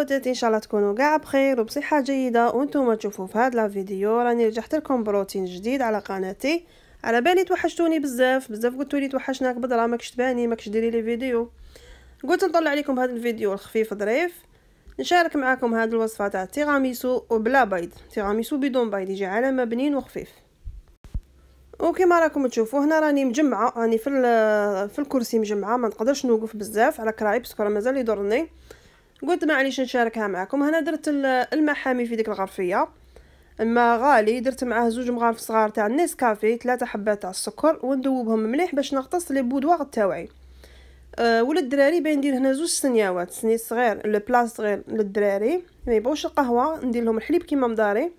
خوتات ان شاء الله تكونوا كاع بخير وبصحه جيده وانتم تشوفوا في هذا الفيديو راني رجعت لكم بروتين جديد على قناتي على بالي توحشتوني بزاف بزاف قلتوا لي توحشناك بدرا ماكش تباني ماكش ديري لي فيديو قلت نطلع لكم هذا الفيديو الخفيف ظريف نشارك معكم هذه الوصفه تاع تيراميسو وبلا بيض تيراميسو بدون بيض يجي على بنين وخفيف وكما راكم تشوفوا هنا راني مجمعه راني في في الكرسي مجمعه ما نقدرش نوقف بزاف على كراعي باسكو مازال يضرني قلت عليش نشاركها معكم هنا درت المحامي في ديك الغرفيه الماء غالي درت معاه زوج مغارف صغار تاع النسكافي ثلاثه حبات تاع السكر وندوبهم مليح باش نغطس لي بودواغ تاوعي أه ولا الدراري باين ندير هنا زوج سنياوات سني صغير بلاص صغير للدراري ما يبغوش القهوه ندير لهم الحليب كيما مداري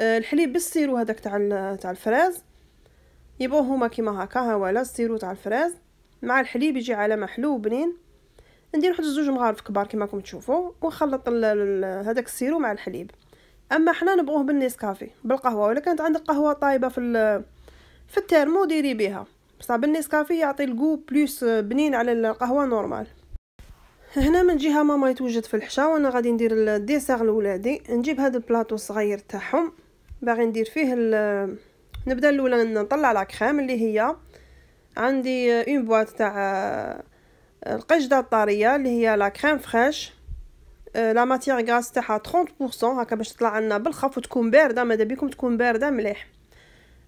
أه الحليب بالسيرو هذاك تاع تاع الفراز يبغوا هما كيما هكا ها ولا السيرو تاع الفراز مع الحليب يجي على محلو بنين ندير واحد زوج مغارف كبار كما راكم تشوفوا ونخلط هذاك السيرو مع الحليب اما حنا نبغوه بالنسكافي بالقهوه ولا كانت عندك قهوه طايبه في في الترمو ديري بها بصح بالنسكافي يعطي الكو بلوس بنين على القهوه نورمال هنا من جهه ماما يتوجد في الحشا وانا غادي ندير الديسير لولادي نجيب هذا البلاطو الصغير تاعهم باغي ندير فيه نبدا الاولى نطلع لا كريم اللي هي عندي اون بواط تاع القشده الطارية اللي هي لا كريم فريش لا ماتيير غاس تاعها 30% هكا باش تطلع لنا بالخف وتكون بارده ماذا بكم تكون بارده مليح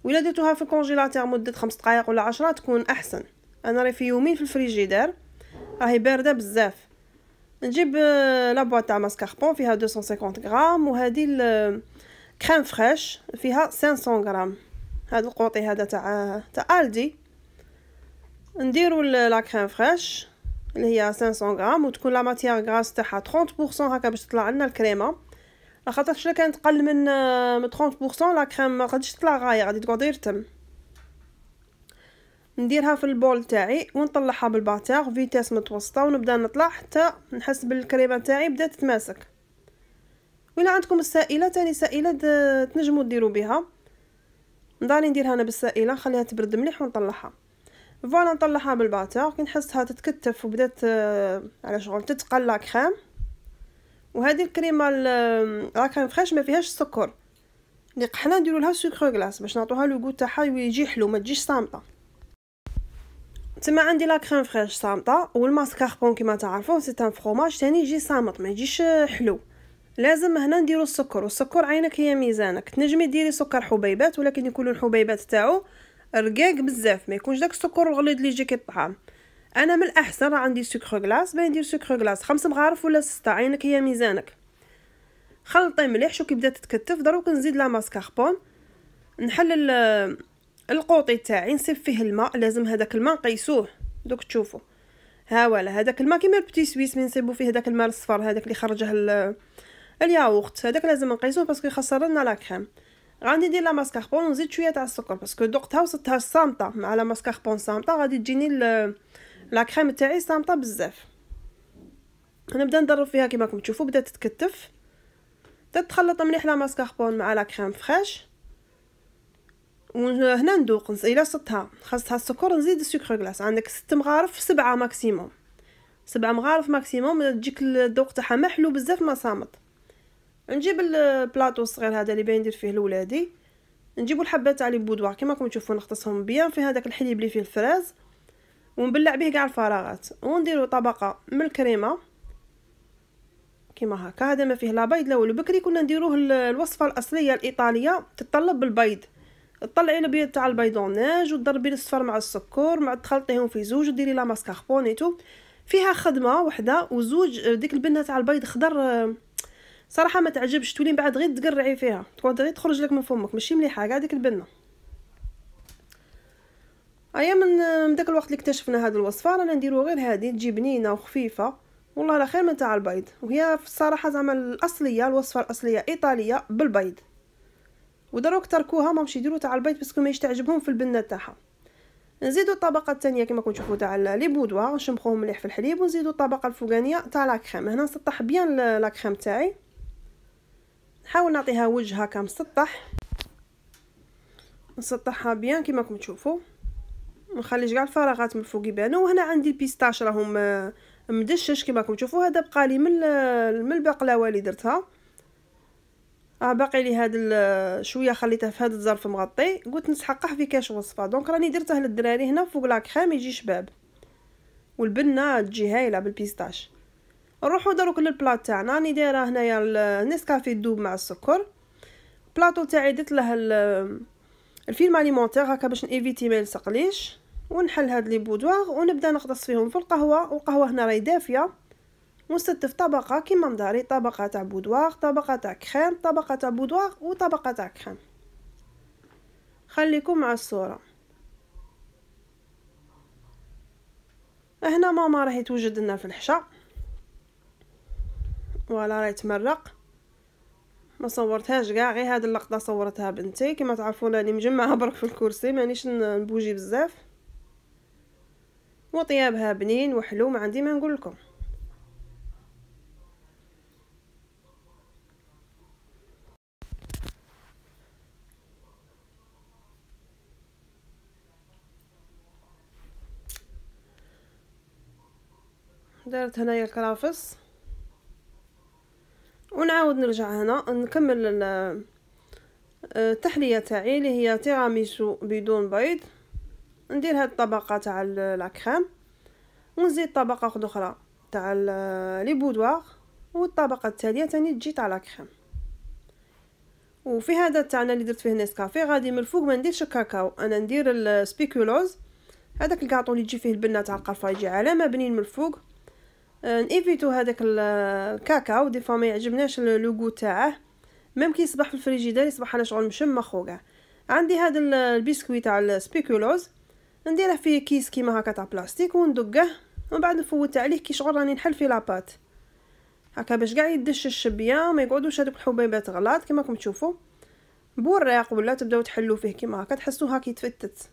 ولا درتوها في الكونجيلاتير مده 5 دقائق ولا 10 تكون احسن انا راهي في يومين في الفريجيدير راهي بارده بزاف نجيب لا بوات تاع ماسكاربون فيها 250 غرام وهذه الكريم فريش آه، فيها 500 غرام هذا القوطي هذا تاع آه، تاع الدي نديرو لا كريم فريش اللي هي 500 غرام وتكون لا ماتيير غراس تاعها 30% هكا باش تطلع لنا الكريمه على خاطر شلا كانت قل من آه، من 30% لا كريم ما غاديش تطلع غايه غادي تقعد غير تم نديرها في البول تاعي ونطلعها بالباتير فيتاس متوسطه ونبدا نطلع حتى نحس بالكريمه تاعي بدات تتماسك ولا عندكم السائله تاني سائله تنجموا ديروا بها نضالي نديرها انا بالسائله نخليها تبرد مليح ونطلعها فوالا نطلعها بالباتور كي نحسها تتكتف وبدات آه، على شغل تتقل لا كريم وهذه الكريمه لا آه، كريم فريش ما فيهاش السكر اللي قحنا نديرو لها سكر غلاس باش نعطوها لو غو تاعها يجي حلو ما تجيش صامته تما عندي لا كريم فريش صامته والماسكاربون كيما تعرفوا سي ان فروماج تاني يجي صامت ما يجيش آه، حلو لازم هنا نديرو السكر والسكر عينك هي ميزانك تنجمي ديري سكر حبيبات ولكن يكونوا الحبيبات تاعو رقاق بزاف ما يكونش داك السكر الغليظ اللي يجي الطعام انا من الاحسن راه عندي سكر غلاس باه ندير سكر غلاس خمس مغارف ولا سته عينك هي ميزانك خلطي مليح شو كي بدات تتكتف دروك نزيد لا ماسكاربون نحلل القوطي تاعي نصب فيه الماء لازم هذاك الماء نقيسوه دوك تشوفوا ها ولا هذاك الماء كيما البتي سويس من نصيبو فيه هذاك الماء الصفر هذاك اللي خرجه الياغورت هذاك لازم نقيسوه باسكو يخسر لنا لا كريم غادي ندير لا ماسكاربون ونزيد شويه تاع السكر باسكو ذقتها وصدتها صامته مع لا ماسكاربون صامته غادي تجيني لا كريم تاعي صامته بزاف نبدا نضرب فيها كيما راكم تشوفوا بدات تتكتف تتخلط مليح لا ماسكاربون مع لا كريم فريش وهنا ندوق الا صدتها خاصها السكر نزيد السكر غلاس عندك ست مغارف سبعه ماكسيموم سبعه مغارف ماكسيموم تجيك الذوق تاعها محلو بزاف ما صامت نجيب البلاطو الصغير هذا اللي باين ندير فيه لولادي نجيبو الحبات تاع لي بودوار كما راكم تشوفوا نختصهم بيان في هذاك الحليب اللي فيه الفراز ونبلع به كاع الفراغات ونديرو طبقه من الكريمه كيما هكا هذا ما فيه لا بيض لا والو بكري كنا نديروه الوصفه الاصليه الايطاليه تتطلب البيض طلعي البيض تاع البيضوناج وضربي الصفر مع السكر مع تخلطيهم في زوج وديري لا ماسكاربوني تو فيها خدمه وحده وزوج ديك البنه تاع البيض خضر صراحه ما تعجبش تولي من بعد غير تقرعي فيها تقعد غير تخرج لك من فمك ماشي مليحه كاع ديك البنه ايا من داك الوقت اللي اكتشفنا هاد الوصفه رانا نديرو غير هادي تجي بنينه وخفيفه والله على خير من تاع البيض وهي في الصراحه زعما الاصليه الوصفه الاصليه ايطاليه بالبيض ودروك تركوها ما مش يديروا تاع البيض باسكو ما تعجبهم في البنه تاعها نزيدو الطبقه الثانيه كما كنتو تشوفوا تاع لي بودوار نشمخوهم مليح في الحليب ونزيدو الطبقه الفوقانيه تاع لا هنا نسطح بيان لا تاعي نحاول نعطيها وجه هكا مسطح نسطحها بيان كيما راكم تشوفوا ما نخليش كاع الفراغات من فوق يبانو وهنا عندي البيستاش راهم آه، مدشش كيما راكم تشوفوا هذا بقى لي من من البقلاوه اللي درتها اه باقي لي هذا شويه خليته في هاد الظرف مغطي قلت نسحقه في كاش وصفه دونك راني درته للدراري هنا فوق لاكريم يجي شباب والبنه تجي هايله بالبيستاش نروحو دروك للبلاط تاعنا راني دايره هنايا النسكافي دوب مع السكر البلاطو تاعي درت له الفيلم اليمونتير هكا باش نيفيتي ما يلصقليش ونحل هاد لي بودوار ونبدا نغطس فيهم في القهوه والقهوه هنا راهي دافيه مستدف طبقه كيما مداري طبقه تاع بودواغ طبقه تاع كريم طبقه تاع بودواغ وطبقه تاع كريم خليكم مع الصوره هنا ماما راهي توجد لنا في الحشا فوالا راه يتمرق ما صورتهاش كاع غير هاد اللقطه صورتها بنتي كما تعرفون راني مجمعه برك في الكرسي مانيش نبوجي بزاف وطيابها بنين وحلو ما عندي ما نقول لكم دارت هنايا الكرافس ونعاود نرجع هنا نكمل آه، التحليه تاعي اللي هي تيراميسو بدون بيض ندير هاد الطبقه تاع لاكخيم ونزيد طبقه اخرى تاع لي بودوار والطبقه التاليه تاني تجي تاع لاكريم وفي هذا تاعنا اللي درت فيه نسكافي غادي من الفوق ما نديرش الكاكاو انا ندير السبيكولوز هذاك الكاطو اللي تجي فيه البنه تاع القرفه يجي علامه بنين من الفوق أه، نيفيتو هذاك الكاكاو دي فوا ما يعجبناش لو غو تاعه ميم كي يصبح في الفريجيدير يصبح انا شغل مشمخ وكاع عندي هذا البسكويت تاع السبيكولوز نديره في كيس كيما هكا تاع بلاستيك وندقه ومن بعد نفوت عليه كي شغل راني نحل في لاباط هكا باش كاع يدش الشبيه وما يقعدوش هذوك الحبيبات غلط كيما راكم تشوفوا بوراق ولا تبداو تحلو فيه كيما هكا تحسوه هاك يتفتت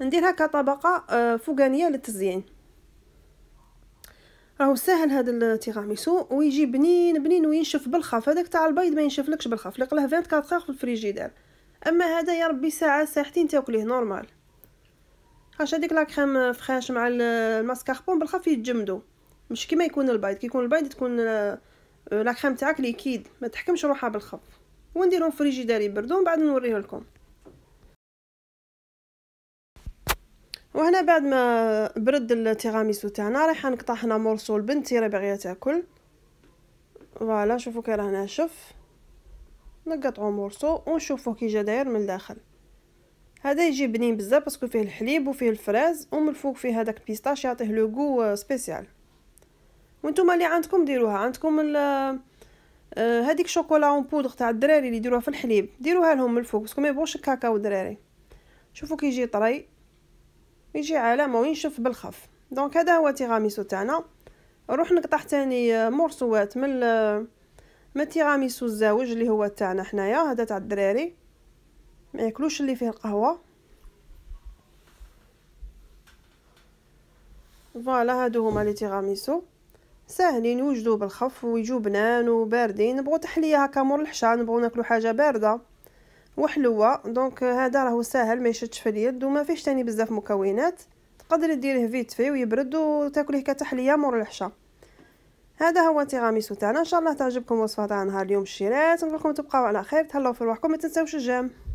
ندير هكا طبقه أه، فوقانيه للتزيين راهو ساهل هذا التيراميسو ويجي بنين بنين وينشف بالخف هذاك تاع البيض ما ينشفلكش بالخف لقله 24 ساعه في الفريجيدير اما هذا يا ربي ساعه ساعتين تاكليه نورمال هاش هذيك لا كريم فخاش مع الماسكاربون بالخف يتجمدوا مش كيما يكون البيض كي يكون البيض تكون آه، لا كريم تاعك ليكيد ما تحكمش روحها بالخف ونديرهم فريجيدير يبردوا ومن بعد نوريه لكم وهنا بعد ما برد التيراميسو تاعنا راح نقطع هنا مورسو بنتي راه باغيه تاكل فوالا شوفوا كي راه ناشف نقطعو مورسو ونشوفو كي جا داير من الداخل هذا يجي بنين بزاف باسكو فيه الحليب وفيه الفراز ومن الفوق فيه هذاك البيستاش يعطيه لو جو سبيسيال وانتم اللي عندكم ديروها عندكم آه، هذيك شوكولا اون بودغ تاع الدراري اللي يديروها في الحليب ديروها لهم من الفوق باسكو ما يبغوش الكاكاو الدراري شوفوا كي يجي طري يجي علامة وينشف بالخف دونك هذا هو تيراميسو تاعنا نروح نقطع تاني آه، مرصوات من آه، من تيراميسو الزاوج اللي هو تاعنا حنايا هذا تاع الدراري ما ياكلوش اللي فيه القهوه فوالا هادو هما لي تيراميسو ساهلين يوجدوا بالخف ويجوا بنان وباردين نبغوا تحليه هكا مور الحشا نبغوا ناكلو حاجه بارده وحلوه دونك آه، هذا راهو ساهل ما يشدش في اليد وما فيش تاني بزاف مكونات تقدري ديريه فيت في ويبرد وتاكليه كتحليه مور الحشا هذا هو تيراميسو تاعنا ان شاء الله تعجبكم وصفه تاع نهار اليوم الشيرات نقول لكم تبقاو على خير تهلاو في روحكم ما تنساوش الجام